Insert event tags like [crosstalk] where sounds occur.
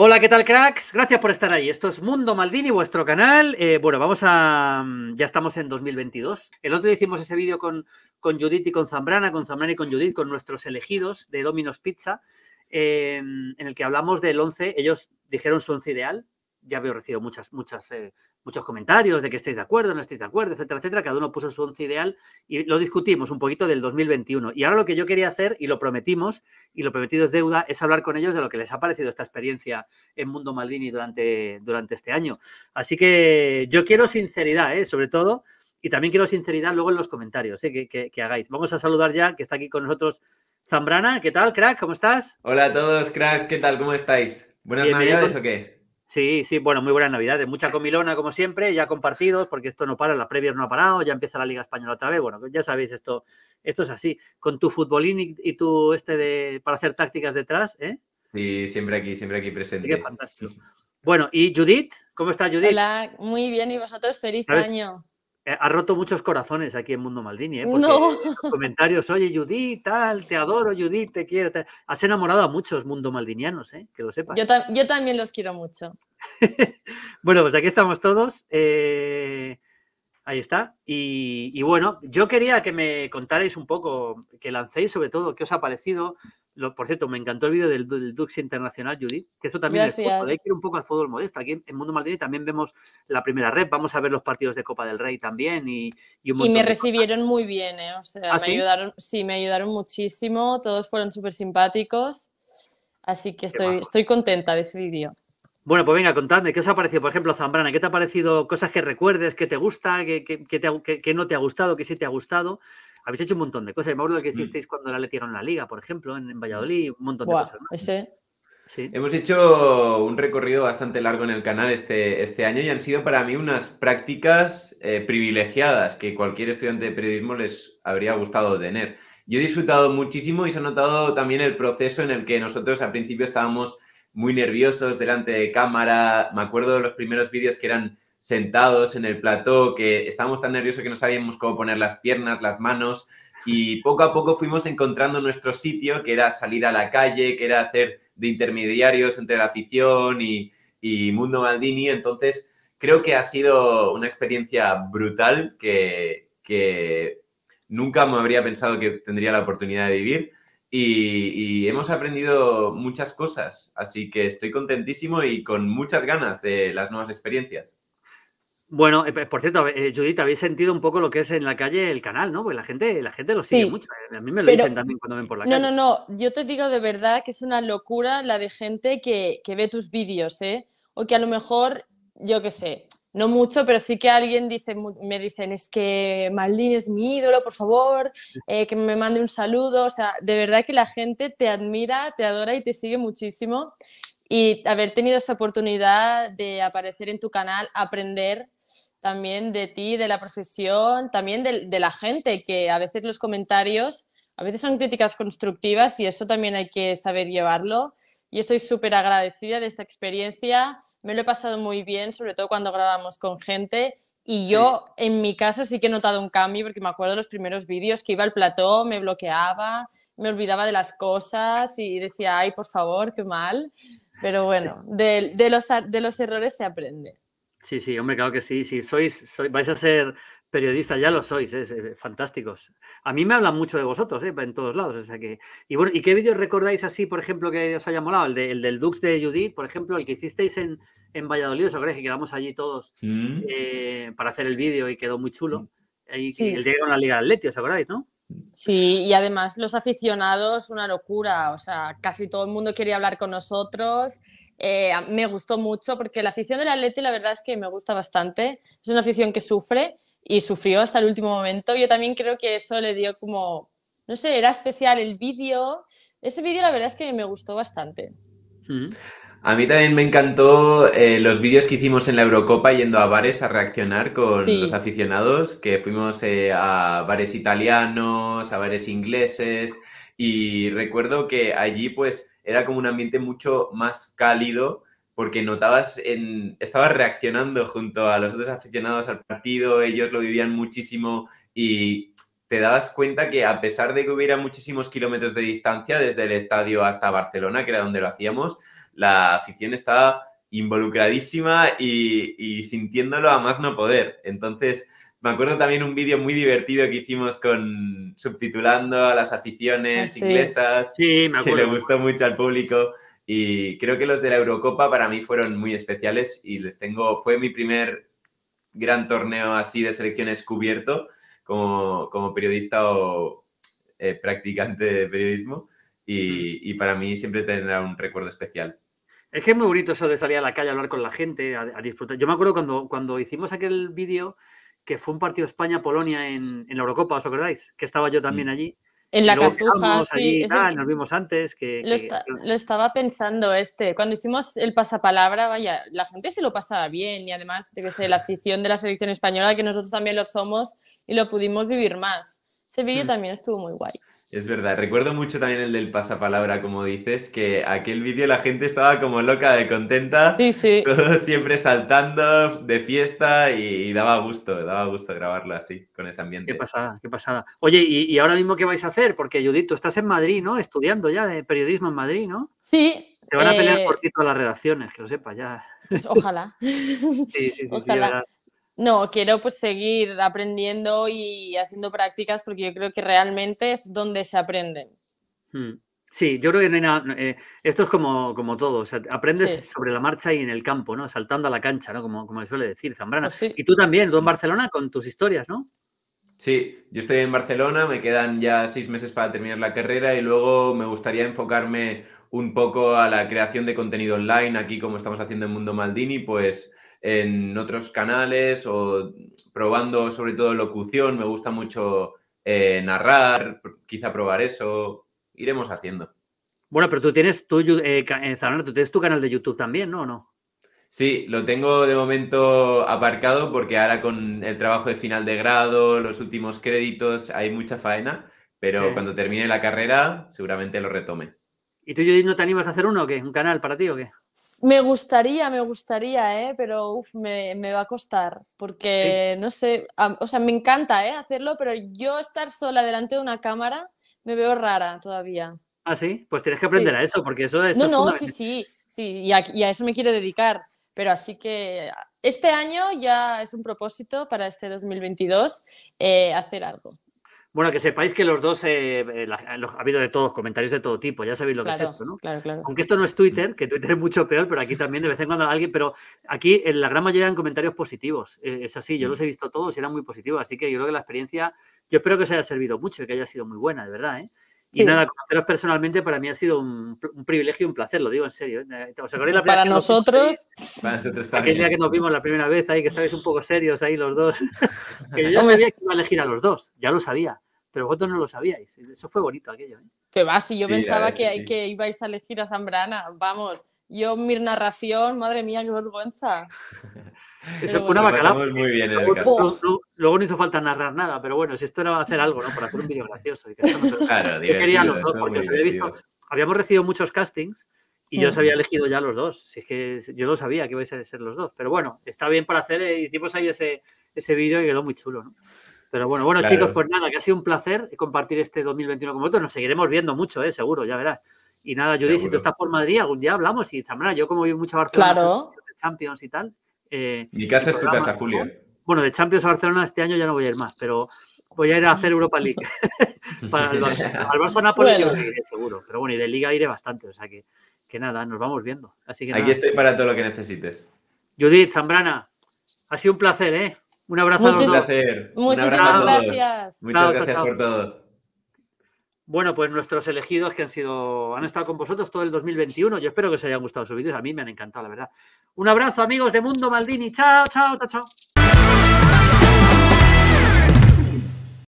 Hola, ¿qué tal, cracks? Gracias por estar ahí. Esto es Mundo Maldini, vuestro canal. Eh, bueno, vamos a. Mm, ya estamos en 2022. El otro día hicimos ese vídeo con, con Judith y con Zambrana, con Zambrana y con Judith, con nuestros elegidos de Domino's Pizza, eh, en el que hablamos del 11. Ellos dijeron su 11 ideal ya veo, recibido muchas, muchas, eh, muchos comentarios de que estáis de acuerdo, no estáis de acuerdo, etcétera, etcétera. Cada uno puso su once ideal y lo discutimos un poquito del 2021. Y ahora lo que yo quería hacer, y lo prometimos, y lo prometido es deuda, es hablar con ellos de lo que les ha parecido esta experiencia en Mundo Maldini durante, durante este año. Así que yo quiero sinceridad, ¿eh? sobre todo. Y también quiero sinceridad luego en los comentarios ¿eh? que, hagáis. Vamos a saludar ya, que está aquí con nosotros Zambrana. ¿Qué tal, crack? ¿Cómo estás? Hola a todos, cracks. ¿Qué tal? ¿Cómo estáis? ¿Buenas Bienvenido. navidades o qué? Sí, sí, bueno, muy buenas navidades, mucha eh. comilona como siempre, ya compartidos, porque esto no para, la previa no ha parado, ya empieza la Liga Española otra vez, bueno, ya sabéis, esto, esto es así, con tu futbolín y, tu este de, para hacer tácticas detrás, ¿eh? Sí, siempre aquí, siempre aquí presente. qué fantástico. Bueno, y Judith, ¿cómo está Judith? Hola, muy bien, ¿y vosotros? Feliz año. Eh, ha roto muchos corazones aquí en Mundo Maldini, ¿eh? Porque [laughs] comentarios, oye, Judith, tal, te adoro, Judith, te quiero. Has enamorado a muchos Mundo Maldinianos, ¿eh? Que lo sepas. Yo, también los quiero mucho. [laughs] bueno, pues aquí estamos todos. Eh, ahí está. y, bueno, yo quería que me contarais un poco, que lancéis sobre todo qué os ha parecido, por cierto, me encantó el vídeo del, Dux Internacional, Judith, que eso también es fútbol. ir un poco al fútbol modesto. Aquí en, Mundo Madrid también vemos la primera red, vamos a ver los partidos de Copa del Rey también. Y, me recibieron muy bien, ¿eh? o sea, ¿Ah, me ayudaron, sí, me ayudaron muchísimo, todos fueron súper simpáticos, así que estoy, estoy contenta de ese vídeo. Bueno, pues venga, contadme, ¿qué os ha parecido? Por ejemplo, Zambrana, ¿qué te ha parecido? Cosas que recuerdes, que te gusta, que, que, que, no te ha gustado, que sí te ha gustado. Habéis hecho un montón de cosas. Me acuerdo lo que mm. hicisteis cuando la letieron la liga, por ejemplo, en, mm. Valladolid, un montón de cosas. Hemos hecho un recorrido bastante largo en el canal este, este año y han sido para mí unas prácticas eh, privilegiadas que cualquier estudiante de periodismo les habría gustado tener. Yo he disfrutado muchísimo y se ha notado también el proceso en el que nosotros al principio estábamos muy nerviosos delante de cámara. Me acuerdo de los primeros vídeos que eran sentados en el plató, que estábamos tan nerviosos que no sabíamos cómo poner las piernas, las manos, y poco a poco fuimos encontrando nuestro sitio, que era salir a la calle, que era hacer de intermediarios entre la afición y, Mundo Maldini. Entonces, creo que ha sido una experiencia brutal que, nunca me habría pensado que tendría la oportunidad de vivir. y, hemos aprendido muchas cosas, así que estoy contentísimo y con muchas ganas de las nuevas experiencias. Bueno, eh, por cierto, eh, Judith, habéis sentido un poco lo que es en la calle el canal, ¿no? Porque la gente, la gente lo sigue mucho. Eh, a mí me lo dicen también cuando ven por la calle. No, no, no. Yo te digo de verdad que es una locura la de gente que, que ve tus vídeos, ¿eh? O que a lo mejor, yo qué sé, no mucho, pero sí que alguien dice, me dicen, es que Maldín es mi ídolo, por favor, que me mande un saludo. O sea, de verdad que la gente te admira, te adora y te sigue muchísimo. Y haber tenido esa oportunidad de aparecer en tu canal, aprender también de ti, de la profesión, también de, la gente, que a veces los comentarios, a veces son críticas constructivas y eso también hay que saber llevarlo. Y estoy súper agradecida de esta experiencia, me lo he pasado muy bien, sobre todo cuando grabamos con gente. Y yo, en mi caso, sí que he notado un cambio, porque me acuerdo de los primeros vídeos que iba al plató, me bloqueaba, me olvidaba de las cosas y decía, ay, por favor, qué mal. Pero bueno, de los errores se aprende. Sí, sí, hombre, claro que sí. Si sois, sois vais a ser periodistas, ya lo sois, es eh, fantásticos. A mí me hablan mucho de vosotros, eh, en todos lados. O que... Y bueno, qué vídeos recordáis así, por ejemplo, que os haya molado? El, del Dux de Judith, por ejemplo, el que hicisteis en, en Valladolid, os acordáis que quedamos allí todos mm. eh, para hacer el vídeo y quedó muy chulo. Y, sí. el de la Liga de Atleti, ¿os acordáis, no? Sí, y además los aficionados, una locura. O sea, casi todo el mundo quería hablar con nosotros eh, me gustó mucho porque la afición del Atleti la verdad es que me gusta bastante. Es una afición que sufre y sufrió hasta el último momento. Yo también creo que eso le dio como, no sé, era especial el vídeo. Ese vídeo la verdad es que me gustó bastante. Mm. A mí también me encantó eh, los vídeos que hicimos en la Eurocopa yendo a bares a reaccionar con los aficionados, que fuimos eh, a bares italianos, a bares ingleses, y recuerdo que allí pues era como un ambiente mucho más cálido porque notabas en estabas reaccionando junto a los otros aficionados al partido, ellos lo vivían muchísimo y te dabas cuenta que a pesar de que hubiera muchísimos kilómetros de distancia desde el estadio hasta Barcelona, que era donde lo hacíamos, la afición estaba involucradísima y, y sintiéndolo a más no poder. Entonces, me acuerdo también un vídeo muy divertido que hicimos con subtitulando a las aficiones ah, inglesas, sí, me que le gustó mucho al público. Y creo que los de la Eurocopa para mí fueron muy especiales y les tengo, fue mi primer gran torneo así de selecciones cubierto como, como periodista o eh, practicante de periodismo y, y para mí siempre tendrá un recuerdo especial. Es que es muy bonito eso de salir a la calle a hablar con la gente, a, a disfrutar. Yo me acuerdo cuando, cuando hicimos aquel vídeo que fue un partido españa polonia en, en, la Eurocopa, ¿os acordáis? Que estaba yo también mm. allí. En la cartuja, sí. nos vimos antes. Que, lo, estaba pensando este. Cuando hicimos el pasapalabra, vaya, la gente se lo pasaba bien y además, de que la afición de la selección española, que nosotros también lo somos y lo pudimos vivir más. Ese vídeo mm. también estuvo muy guay. Es verdad, recuerdo mucho también el del pasapalabra, como dices, que aquel vídeo la gente estaba como loca de contenta. Sí, sí. siempre saltando de fiesta y, daba gusto, daba gusto grabarlo así, con ese ambiente. Qué pasada, qué pasada. Oye, ¿y, ahora mismo qué vais a hacer? Porque Judith, estás en Madrid, ¿no? Estudiando ya de periodismo en Madrid, ¿no? Sí. Se van a pelear por eh, ti todas las redacciones, que lo sepa ya. Pues ojalá. [laughs] sí, sí, sí, ojalá. No, quiero pues seguir aprendiendo y haciendo prácticas porque yo creo que realmente es donde se aprenden. Hmm. Sí, yo creo que eh, esto es como, como todo, aprendes sobre la marcha y en el campo, ¿no? Saltando a la cancha, ¿no? Como, como suele decir Zambrana. Pues sí. Y tú también, tú en Barcelona con tus historias, ¿no? Sí, yo estoy en Barcelona, me quedan ya seis meses para terminar la carrera y luego me gustaría enfocarme un poco a la creación de contenido online, aquí como estamos haciendo en Mundo Maldini, pues en otros canales o probando sobre todo locución, me gusta mucho eh, narrar, quizá probar eso, iremos haciendo. Bueno, pero tú tienes tu, eh, eh, tienes tu canal de YouTube también, ¿no? no? Sí, lo tengo de momento aparcado porque ahora con el trabajo de final de grado, los últimos créditos, hay mucha faena, pero cuando termine la carrera seguramente lo retome. ¿Y tú, Judith, no te animas a hacer uno o qué? ¿Un canal para ti o qué? Me gustaría, me gustaría, ¿eh? pero uf, me, va a costar, porque no sé, o sea, me encanta ¿eh? hacerlo, pero yo estar sola delante de una cámara me veo rara todavía. Ah, sí, pues tienes que aprender a eso, porque eso es... No, no, sí, sí, sí, y a, a eso me quiero dedicar, pero así que este año ya es un propósito para este 2022 eh, hacer algo. Bueno, que sepáis que los dos eh, eh, eh, los, ha habido de todos, comentarios de todo tipo, ya sabéis lo que es esto, ¿no? Claro, claro. Aunque esto no es Twitter, que Twitter es mucho peor, pero aquí también de vez en cuando alguien, pero aquí en la gran mayoría eran comentarios positivos. es así, yo mm. los he visto todos y eran muy positivos. Así que yo creo que la experiencia, yo espero que os haya servido mucho y que haya sido muy buena, de verdad, ¿eh? Y nada, conoceros personalmente para mí ha sido un, privilegio y un placer, lo digo en serio. para nosotros, aquel día que nos vimos la primera vez ahí, que sabéis un poco serios ahí los dos. [laughs] que yo ya sabía que iba a elegir a los dos, ya lo sabía pero vosotros no lo sabíais. Eso fue bonito aquello. ¿eh? Que va, si yo pensaba que, ibais a elegir a Zambrana, vamos. Yo, mi narración, madre mía, qué vergüenza. [laughs] Eso fue una bacalao. luego, no, hizo falta narrar nada, pero bueno, si esto era hacer algo, ¿no? Para hacer un vídeo gracioso. [laughs] yo quería los dos, porque os había visto. Habíamos recibido muchos castings y yo os mm. había elegido ya los dos. Si es que yo no sabía que ibais a ser los dos. Pero bueno, está bien para hacer, eh, hicimos ahí ese, ese vídeo y quedó muy chulo, ¿no? Pero bueno, bueno chicos, pues nada, que ha sido un placer compartir este 2021 con vosotros. Nos seguiremos viendo mucho, eh, seguro, ya verás. Y nada, Judith, si tú estás por Madrid, algún día hablamos. Y Zambrana, yo como vivo mucho a Barcelona, de Champions y tal. Eh, Mi casa es tu casa, Julio. Bueno, de Champions a Barcelona este año ya no voy a ir más, pero voy a ir a hacer Europa League. [laughs] Para el Barça, [laughs] al Barça Napoli seguro, pero bueno, y de Liga iré bastante, o sea que, que nada, nos vamos viendo. Así que Aquí estoy para todo lo que necesites. Judith, Zambrana, ha sido un placer, ¿eh? Un abrazo a Muchísimas gracias. Muchas gracias por todo. Bueno, pues nuestros elegidos que han sido, han estado con vosotros todo el 2021. Yo espero que os hayan gustado sus vídeos. A mí me han encantado, la verdad. Un abrazo, amigos de Mundo Maldini. Chao, chao, chao, chao.